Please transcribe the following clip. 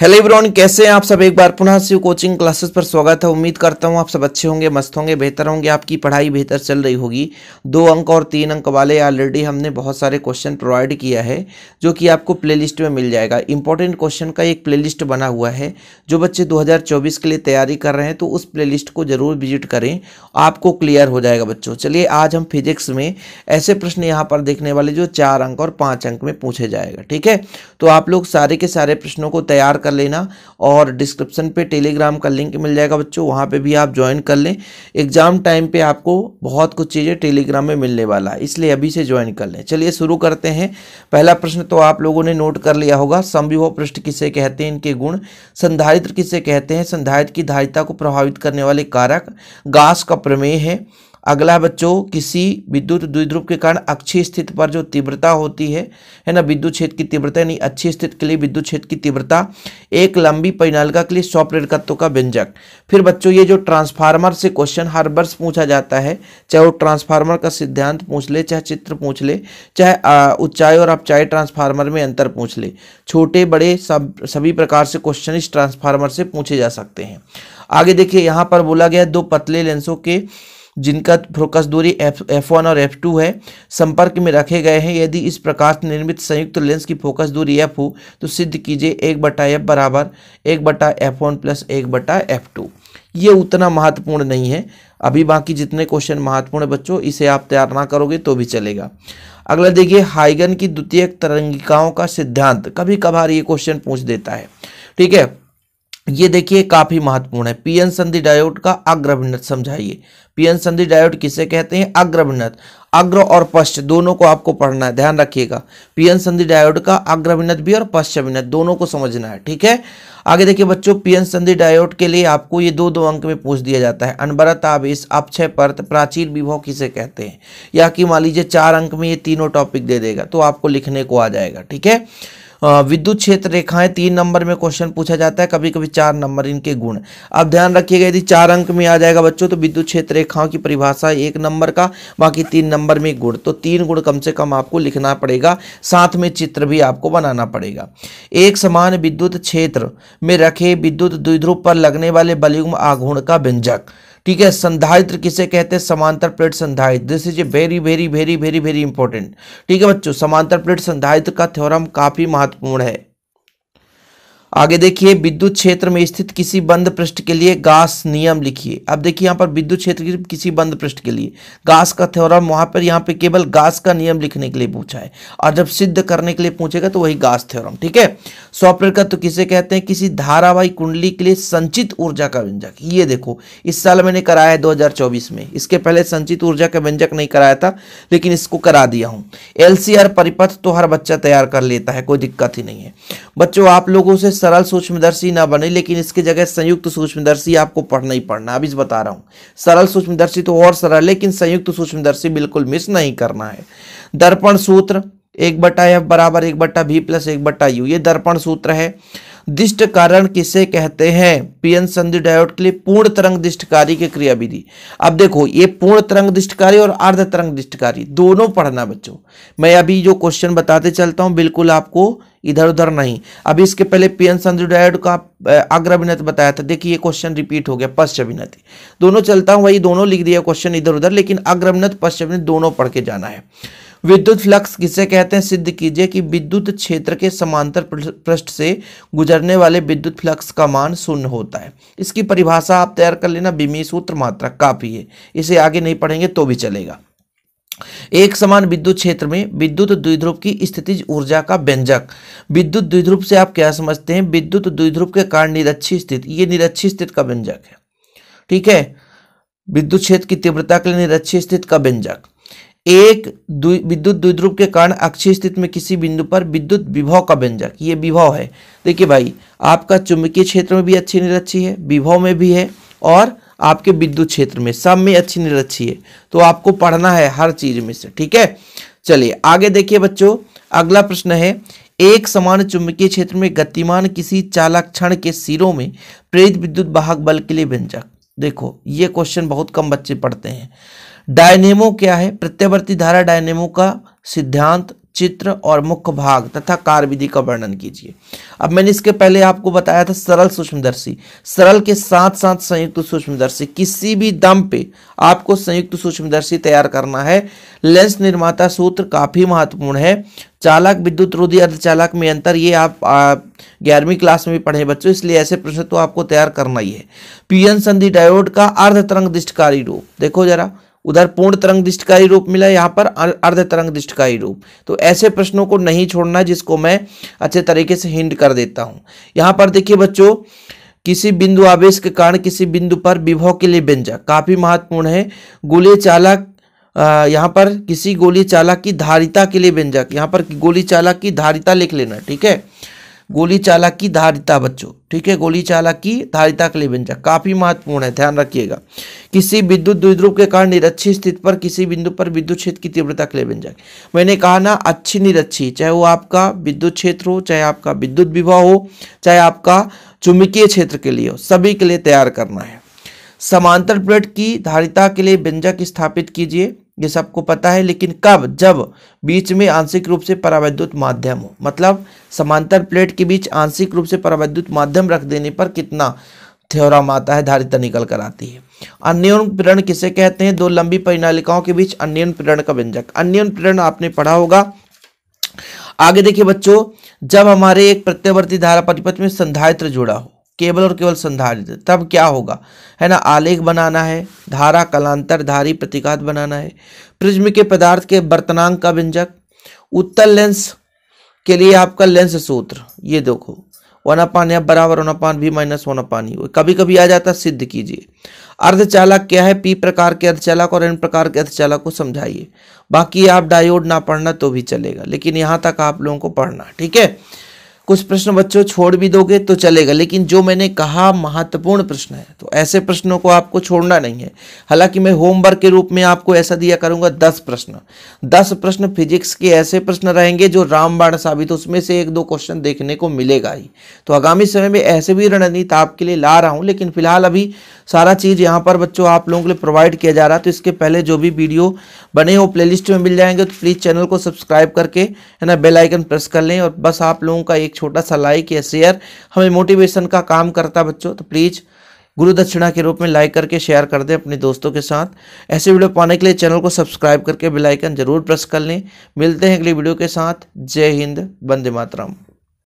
hello everyone कैसे हैं आप सब एक बार पुनः से कोचिंग क्लासेस पर स्वागत है उम्मीद करता हूं आप सब अच्छे होंगे मस्त होंगे बेहतर होंगे आपकी पढ़ाई बेहतर चल रही होगी दो अंक और तीन अंक वाले ऑलरेडी हमने बहुत सारे क्वेश्चन प्रोवाइड किया है जो कि आपको प्लेलिस्ट में मिल जाएगा इंपॉर्टेंट क्वेश्चन का एक प्ले बना हुआ है जो बच्चे दो के लिए तैयारी कर रहे हैं तो उस प्ले को ज़रूर विजिट करें आपको क्लियर हो जाएगा बच्चों चलिए आज हम फिजिक्स में ऐसे प्रश्न यहाँ पर देखने वाले जो चार अंक और पाँच अंक में पूछे जाएगा ठीक है तो आप लोग सारे के सारे प्रश्नों को तैयार कर कर लेना और डिस्क्रिप्शन पे टेलीग्राम का लिंक मिल जाएगा बच्चों वहाँ पे भी आप ज्वाइन कर लें एग्ज़ाम टाइम पे आपको बहुत कुछ चीज़ें टेलीग्राम में मिलने वाला है इसलिए अभी से ज्वाइन कर लें चलिए शुरू करते हैं पहला प्रश्न तो आप लोगों ने नोट कर लिया होगा संभव पृष्ठ किसे कहते हैं इनके गुण संधारित्र किसे कहते हैं संधारित्र की धारिता को प्रभावित करने वाले कारक गास का प्रमेय है अगला बच्चों किसी विद्युत द्विध्रुव के कारण अक्षीय स्थित पर जो तीव्रता होती है है ना विद्युत क्षेत्र की तीव्रता यानी अच्छी स्थित के लिए विद्युत क्षेत्र की तीव्रता एक लंबी परिणालिका के लिए सौ प्रेरकत्व का व्यंजक फिर बच्चों ये जो ट्रांसफार्मर से क्वेश्चन हर वर्ष पूछा जाता है चाहे वो ट्रांसफार्मर का सिद्धांत पूछ ले चाहे चित्र पूछ ले चाहे ऊंचाई और अपचाई ट्रांसफार्मर में अंतर पूछ ले छोटे बड़े सब सभी प्रकार से क्वेश्चन इस ट्रांसफार्मर से पूछे जा सकते हैं आगे देखिए यहाँ पर बोला गया दो पतले लेंसों के जिनका फोकस दूरी एफ एफ वन और एफ टू है संपर्क में रखे गए हैं यदि इस प्रकाश निर्मित संयुक्त लेंस की फोकस दूरी एफ हो तो सिद्ध कीजिए एक बटा एफ बराबर एक बटा एफ वन प्लस एक बटा एफ टू ये उतना महत्वपूर्ण नहीं है अभी बाकी जितने क्वेश्चन महत्वपूर्ण है बच्चों इसे आप तैयार ना करोगे तो भी चलेगा अगला देखिए हाइगन की द्वितीय तरंगिकाओं का सिद्धांत कभी कभार ये क्वेश्चन पूछ देता है ठीक है ये देखिए काफी महत्वपूर्ण है पीएन संधि डायोड का अग्रभिन्नत समझाइए पीएन संधि डायोड किसे कहते हैं अग्रभिन्नत अग्र और पश्च दोनों को आपको पढ़ना है ध्यान रखिएगा पीएन संधि डायोड का अग्रभिन्नत भी और पश्चभिन्नत दोनों को समझना है ठीक है आगे देखिए बच्चों पीएन संधि डायोड के लिए आपको ये दो दो अंक में पूछ दिया जाता है अनवरत आवेश अक्षय परत प्राचीन विभव किसे कहते हैं या कि मान लीजिए चार अंक में ये तीनों टॉपिक दे देगा तो आपको लिखने को आ जाएगा ठीक है विद्युत क्षेत्र रेखाएं तीन नंबर में क्वेश्चन पूछा जाता है कभी कभी चार नंबर इनके गुण अब ध्यान रखिएगा यदि चार अंक में आ जाएगा बच्चों तो विद्युत क्षेत्र रेखाओं की परिभाषा एक नंबर का बाकी तीन नंबर में गुण तो तीन गुण कम से कम आपको लिखना पड़ेगा साथ में चित्र भी आपको बनाना पड़ेगा एक समान विद्युत क्षेत्र में रखे विद्युत द्विध्रुव पर लगने वाले बलयुग्म आघूर्ण का व्यंजक ठीक है संधारित्र किसे कहते हैं समांतर प्लेट संधारित्र this is a very very very very very important ठीक है बच्चों समांतर प्लेट संधारित्र का थ्योरम काफी महत्वपूर्ण है आगे देखिए विद्युत क्षेत्र में स्थित किसी बंद पृष्ठ के लिए गास नियम लिखिए अब देखिए यहाँ पर विद्युत क्षेत्र की किसी बंद पृष्ठ के लिए गास का थ्योरम वहाँ पर यहाँ पे केवल गास का नियम लिखने के लिए पूछा है और जब सिद्ध करने के लिए पूछेगा तो वही गास थ्योरम ठीक है का तो किसे कहते हैं किसी धारावाही कुंडली के लिए संचित ऊर्जा का व्यंजक ये देखो इस साल मैंने कराया है दो में इसके पहले संचित ऊर्जा का व्यंजक नहीं कराया था लेकिन इसको करा दिया हूँ एल परिपथ तो हर बच्चा तैयार कर लेता है कोई दिक्कत ही नहीं है बच्चों आप लोगों से सरल सूक्ष्मदर्शी ना बने लेकिन इसके जगह संयुक्त सूक्ष्मदर्शी आपको पढ़ना ही पढ़ना अभी बता रहा हूँ सरल सूक्ष्मदर्शी तो और सरल लेकिन संयुक्त सूक्ष्मदर्शी बिल्कुल मिस नहीं करना है दर्पण सूत्र एक बटा एफ बराबर एक बट्टा भी प्लस एक बट्टा यू ये दर्पण सूत्र है दिष्ट कारण किसे कहते हैं पीएन संधि डायोड के लिए पूर्ण तरंग दिष्टकारी की क्रियाविधि अब देखो ये पूर्ण तरंग दिष्टकारी और अर्ध तरंग दिष्टकारी दोनों पढ़ना बच्चों मैं अभी जो क्वेश्चन बताते चलता हूं बिल्कुल आपको इधर उधर नहीं अभी इसके पहले पीएन संधि डायोड का अग्रभिनत बताया था देखिए ये क्वेश्चन रिपीट हो गया पश्चभिनत दोनों चलता हूँ वही दोनों लिख दिया क्वेश्चन इधर उधर लेकिन अग्रभिनत पश्चभिनत दोनों पढ़ के जाना है विद्युत फ्लक्स किसे कहते हैं सिद्ध कीजिए कि विद्युत क्षेत्र के समांतर पृष्ठ से गुजरने वाले विद्युत फ्लक्स का मान शून्य होता है इसकी परिभाषा आप तैयार कर लेना बीमी सूत्र मात्रा काफी है इसे आगे नहीं पढ़ेंगे तो भी चलेगा एक समान विद्युत क्षेत्र में विद्युत द्विध्रुव की स्थिति ऊर्जा का व्यंजक विद्युत द्विध्रुव से आप क्या समझते हैं विद्युत द्विध्रुव के कारण निरक्षी स्थित ये निरक्षी स्थित का व्यंजक है ठीक है विद्युत क्षेत्र की तीव्रता के लिए निरक्षी स्थित का व्यंजक एक विद्युत द्विध्रुव के कारण अक्षीय स्थिति में किसी बिंदु पर विद्युत विभव का व्यंजक ये विभव है देखिए भाई आपका चुंबकीय क्षेत्र में भी अच्छी निरक्षी है विभव में भी है और आपके विद्युत क्षेत्र में सब में अच्छी निरक्षी है तो आपको पढ़ना है हर चीज में से ठीक है चलिए आगे देखिए बच्चों अगला प्रश्न है एक समान चुंबकीय क्षेत्र में गतिमान किसी चालक क्षण के सिरों में प्रेरित विद्युत वाहक बल के लिए व्यंजक देखो ये क्वेश्चन बहुत कम बच्चे पढ़ते हैं डायनेमो क्या है प्रत्यावर्ती धारा डायनेमो का सिद्धांत चित्र और मुख्य भाग तथा कार्य विधि का वर्णन कीजिए अब मैंने इसके पहले आपको बताया था सरल सूक्ष्मदर्शी सरल के साथ साथ संयुक्त सूक्ष्मदर्शी किसी भी दम पे आपको संयुक्त सूक्ष्मदर्शी तैयार करना है लेंस निर्माता सूत्र काफी महत्वपूर्ण है चालक विद्युत रोधी अर्धचालक में अंतर ये आप ग्यारहवीं क्लास में भी पढ़े बच्चों इसलिए ऐसे प्रश्न तो आपको तैयार करना ही है पीएन संधि डायोड का अर्ध तरंग दृष्टकारी रूप देखो जरा उधर पूर्ण तरंग दृष्टिकारी रूप मिला यहाँ पर अर्ध तरंग दृष्टिकारी रूप तो ऐसे प्रश्नों को नहीं छोड़ना जिसको मैं अच्छे तरीके से हिंट कर देता हूँ यहाँ पर देखिए बच्चों किसी बिंदु आवेश के कारण किसी बिंदु पर विभव के लिए व्यंजक काफी महत्वपूर्ण है गोली चालक यहाँ पर किसी गोली चालक की धारिता के लिए व्यंजक यहाँ पर गोली चालक की धारिता लिख लेना ठीक है गोली चालक की धारिता बच्चों ठीक है गोली चालक की धारिता के लिए व्यंजक काफी महत्वपूर्ण है ध्यान रखिएगा किसी विद्युत द्विध्रुव के कारण निरक्षी स्थित पर किसी बिंदु पर विद्युत क्षेत्र की तीव्रता के लिए व्यंजक मैंने कहा ना अच्छी निरक्षी चाहे वो आपका विद्युत क्षेत्र हो चाहे आपका विद्युत विवाह हो चाहे आपका चुंबकीय क्षेत्र के लिए हो सभी के लिए तैयार करना है समांतर प्लेट की धारिता के लिए व्यंजक स्थापित कीजिए ये सबको पता है लेकिन कब जब बीच में आंशिक रूप से परावैद्युत माध्यम हो मतलब समांतर प्लेट के बीच आंशिक रूप से परावैद्युत माध्यम रख देने पर कितना थ्योरम आता है धारिता निकल कर आती है अन्योन प्रेरण किसे कहते हैं दो लंबी परिणालिकाओं के बीच अन्योन प्रेरण का व्यंजक अन्योन प्रेरण आपने पढ़ा होगा आगे देखिए बच्चों जब हमारे एक प्रत्यावर्ती धारा परिपथ में संधायित्र जुड़ा हो केवल और केवल संधारित्र तब क्या होगा है ना आलेख बनाना है धारा कलांतर धारी प्रतिघात बनाना है प्रिज्म के पदार्थ के बर्तनांक का व्यंजक उत्तर लेंस के लिए आपका लेंस सूत्र ये देखो वन अपान या बराबर वन अपान भी माइनस वन अपान ही कभी कभी आ जाता सिद्ध कीजिए अर्धचालक क्या है पी प्रकार के अर्धचालक और एन प्रकार के अर्धचालक को समझाइए बाकी आप डायोड ना पढ़ना तो भी चलेगा लेकिन यहाँ तक आप लोगों को पढ़ना ठीक है कुछ प्रश्न बच्चों छोड़ भी दोगे तो चलेगा लेकिन जो मैंने कहा महत्वपूर्ण प्रश्न है तो ऐसे प्रश्नों को आपको छोड़ना नहीं है हालांकि मैं होमवर्क के रूप में आपको ऐसा दिया करूंगा दस प्रश्न दस प्रश्न फिजिक्स के ऐसे प्रश्न रहेंगे जो रामबाण साबित उसमें से एक दो क्वेश्चन देखने को मिलेगा ही तो आगामी समय में ऐसे भी रणनीति आपके लिए ला रहा हूँ लेकिन फिलहाल अभी सारा चीज़ यहाँ पर बच्चों आप लोगों के लिए प्रोवाइड किया जा रहा है तो इसके पहले जो भी वीडियो बने हो प्ले में मिल जाएंगे तो प्लीज़ चैनल को सब्सक्राइब करके है ना बेलाइकन प्रेस कर लें और बस आप लोगों का एक एक छोटा सा लाइक या शेयर हमें मोटिवेशन का काम करता बच्चों तो प्लीज़ गुरु दक्षिणा के रूप में लाइक करके शेयर कर दें अपने दोस्तों के साथ ऐसे वीडियो पाने के लिए चैनल को सब्सक्राइब करके बेल आइकन जरूर प्रेस कर लें मिलते हैं अगली वीडियो के साथ जय हिंद वंदे मातरम